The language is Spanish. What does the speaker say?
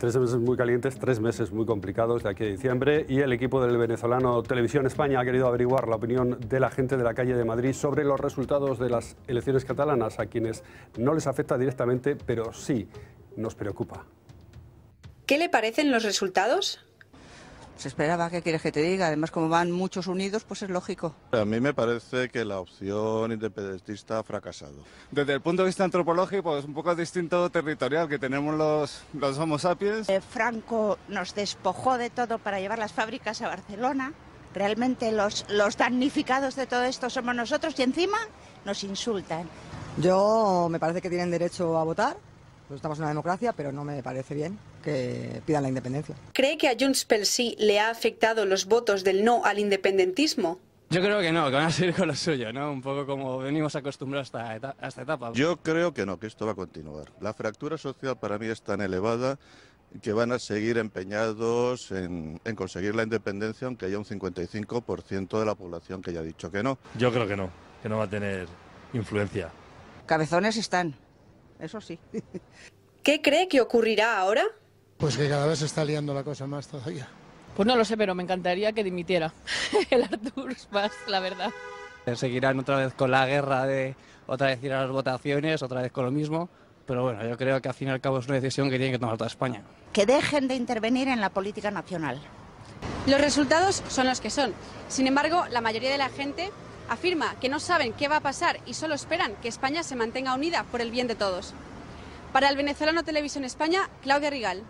Tres meses muy calientes, tres meses muy complicados de aquí a diciembre y el equipo del venezolano Televisión España ha querido averiguar la opinión de la gente de la calle de Madrid sobre los resultados de las elecciones catalanas, a quienes no les afecta directamente, pero sí nos preocupa. ¿Qué le parecen los resultados? se esperaba, ¿qué quieres que te diga? Además, como van muchos unidos, pues es lógico. A mí me parece que la opción independentista ha fracasado. Desde el punto de vista antropológico, es un poco distinto territorial que tenemos los, los Homo sapiens. Eh, Franco nos despojó de todo para llevar las fábricas a Barcelona. Realmente los, los damnificados de todo esto somos nosotros y encima nos insultan. Yo me parece que tienen derecho a votar, estamos en una democracia, pero no me parece bien que pidan la independencia. ¿Cree que a Junts pel Sí le ha afectado los votos del no al independentismo? Yo creo que no, que van a seguir con lo suyo, ¿no? Un poco como venimos acostumbrados a esta, etapa. Yo creo que no, que esto va a continuar. La fractura social para mí es tan elevada que van a seguir empeñados en, conseguir la independencia, aunque haya un 55% de la población que ya ha dicho que no. Yo creo que no, que no va a tener influencia. Cabezones están, eso sí. ¿Qué cree que ocurrirá ahora? Pues que cada vez se está liando la cosa más todavía. Pues no lo sé, pero me encantaría que dimitiera el Artur la verdad. Eh, seguirán otra vez con la guerra de otra vez ir a las votaciones, otra vez con lo mismo. Pero bueno, yo creo que al fin y al cabo es una decisión que tiene que tomar toda España. Que dejen de intervenir en la política nacional. Los resultados son los que son. Sin embargo, la mayoría de la gente afirma que no saben qué va a pasar y solo esperan que España se mantenga unida por el bien de todos. Para el venezolano Televisión España, Claudia Rigal.